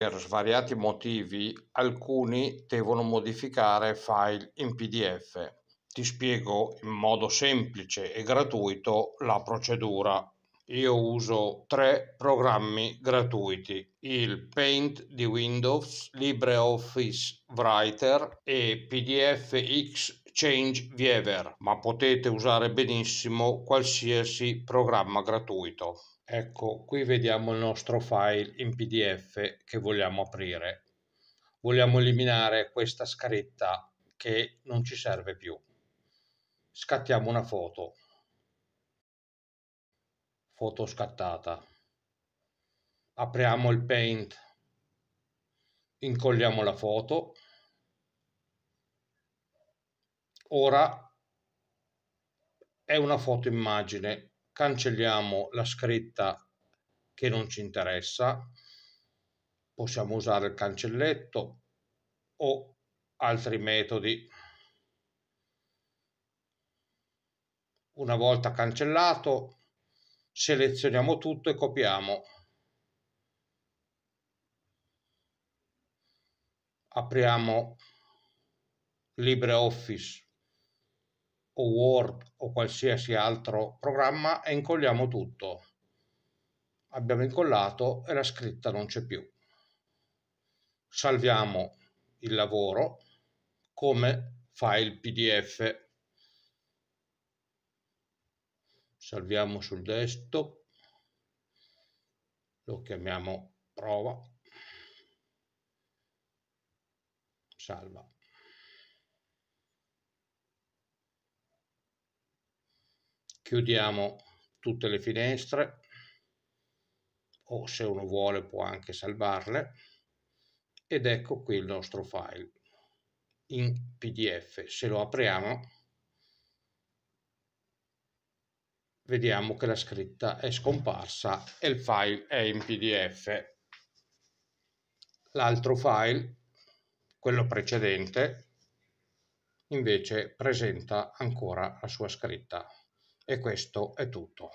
Per svariati motivi alcuni devono modificare file in pdf. Ti spiego in modo semplice e gratuito la procedura. Io uso tre programmi gratuiti, il Paint di Windows, LibreOffice Writer e PDFX Change Viewer, ma potete usare benissimo qualsiasi programma gratuito. Ecco, qui vediamo il nostro file in PDF che vogliamo aprire. Vogliamo eliminare questa scritta che non ci serve più. Scattiamo una foto. Foto scattata. Apriamo il Paint. Incolliamo la foto ora è una foto immagine cancelliamo la scritta che non ci interessa possiamo usare il cancelletto o altri metodi una volta cancellato selezioniamo tutto e copiamo apriamo LibreOffice o Word o qualsiasi altro programma e incolliamo tutto. Abbiamo incollato e la scritta non c'è più. Salviamo il lavoro come file PDF. Salviamo sul desktop, lo chiamiamo prova, salva. chiudiamo tutte le finestre o se uno vuole può anche salvarle ed ecco qui il nostro file in pdf se lo apriamo vediamo che la scritta è scomparsa e il file è in pdf l'altro file quello precedente invece presenta ancora la sua scritta e questo è tutto.